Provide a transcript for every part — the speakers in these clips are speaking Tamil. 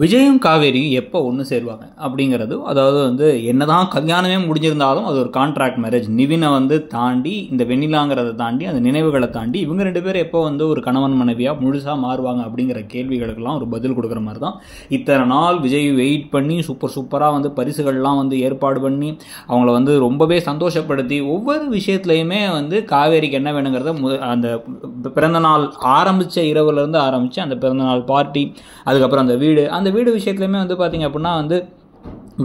விஜயும் காவேரியும் எப்போ ஒன்று சேருவாங்க அப்படிங்கிறது அதாவது வந்து என்னதான் கல்யாணமே முடிஞ்சிருந்தாலும் அது ஒரு கான்ட்ராக்ட் மேரேஜ் நிவினை வந்து தாண்டி இந்த வெண்ணிலாங்கிறத தாண்டி அந்த நினைவுகளை தாண்டி இவங்க ரெண்டு பேரும் எப்போ வந்து ஒரு கணவன் மனைவியாக முழுசாக மாறுவாங்க அப்படிங்கிற கேள்விகளுக்கெல்லாம் ஒரு பதில் கொடுக்குற மாதிரி தான் இத்தனை நாள் விஜய் வெயிட் பண்ணி சூப்பர் சூப்பராக வந்து பரிசுகள்லாம் வந்து ஏற்பாடு பண்ணி அவங்கள வந்து ரொம்பவே சந்தோஷப்படுத்தி ஒவ்வொரு விஷயத்துலையுமே வந்து காவேரிக்கு என்ன வேணுங்கிறத மு அந்த பிறந்தநாள் ஆரம்பித்த இரவுலேருந்து ஆரம்பித்து அந்த பிறந்தநாள் பார்ட்டி அதுக்கப்புறம் அந்த வீடு அந்த வீடு விஷயத்துலையுமே வந்து பார்த்திங்க அப்படின்னா வந்து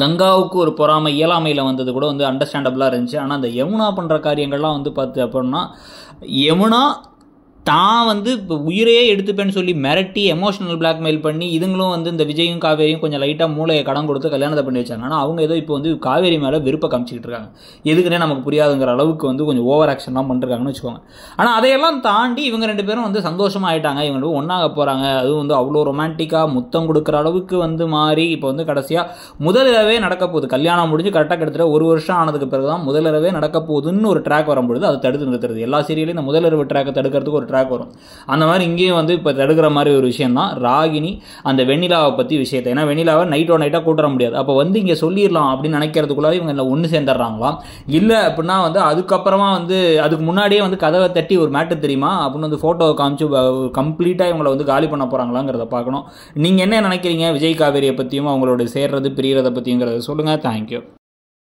கங்காவுக்கு ஒரு பொறாமை இயலாமையில் வந்தது கூட வந்து அண்டர்ஸ்டாண்டபுளாக இருந்துச்சு ஆனால் அந்த யமுனா பண்ணுற காரியங்கள்லாம் வந்து பார்த்து அப்படின்னா யமுனா தான் வந்து இப்போ உயிரையே எடுத்துப்பேன்னு சொல்லி மிரட்டி எமோஷனல் பிளாக்மெயில் பண்ணி இதுங்களும் வந்து இந்த விஜயும் காவேரியும் கொஞ்சம் லைட்டாக மூளையை கடன் கொடுத்து கல்யாணத்தை பண்ணி வச்சாங்க ஆனால் அவங்க ஏதோ இப்போ வந்து காவேரி மேலே விருப்பம் காமிச்சிக்கிட்டு இருக்காங்க எதுக்குனே நமக்கு புரியாதுங்கிற அளவுக்கு வந்து கொஞ்சம் ஓவர் ஆக்ஷன்லாம் பண்ணிருக்காங்கன்னு வச்சுக்கோங்க ஆனால் அதையெல்லாம் தாண்டி இவங்க ரெண்டு பேரும் வந்து சந்தோஷமாக ஆயிட்டாங்க இவங்க ஒன்றாக போகிறாங்க அதுவும் வந்து அவ்வளோ ரொமான்டிக்காக முத்தம் கொடுக்குற அளவுக்கு வந்து மாறி இப்போ வந்து கடைசியாக முதலிரவே நடக்க போகுது கல்யாணம் முடிஞ்சு கரெக்டாக கிட்டத்தட்ட ஒரு வருஷம் ஆனதுக்கு பிறகு தான் முதலிரவே நடக்க போகுதுன்னு ஒரு ட்ராக் வரும்பொழுது அதை தடுத்து நிறுத்துறது எல்லா சீரியலையும் இந்த முதலிரவு ட்ராக்கை தடுக்கிறதுக்கு ஒரு ட்ராக் வரும் அந்த மாதிரி இங்கேயும் வந்து இப்போ தடுக்கிற மாதிரி ஒரு விஷயம் தான் ராகினி அந்த வெண்ணிலாவை பற்றி விஷயத்தை ஏன்னா வெண்ணிலாவை நைட்டோ நைட்டாக கூட்டுற முடியாது அப்போ வந்து இங்கே சொல்லிடலாம் அப்படின்னு நினைக்கிறதுக்குள்ளே இவங்க ஒன்று சேர்ந்துடுறாங்களாம் இல்லை அப்படின்னா வந்து அதுக்கப்புறமா வந்து அதுக்கு முன்னாடியே வந்து கதவை தட்டி ஒரு மேட்டர் தெரியுமா அப்படின்னு வந்து ஃபோட்டோவை காமிச்சு கம்ப்ளீட்டாக இவங்களை வந்து காலி பண்ண போகிறாங்களாங்கிறத பார்க்கணும் நீங்கள் என்ன நினைக்கிறீங்க விஜய் காவேரியை பற்றியும் அவங்களோட சேர்றது பிரிகிறத பற்றிங்கிறத சொல்லுங்கள் தேங்க்யூ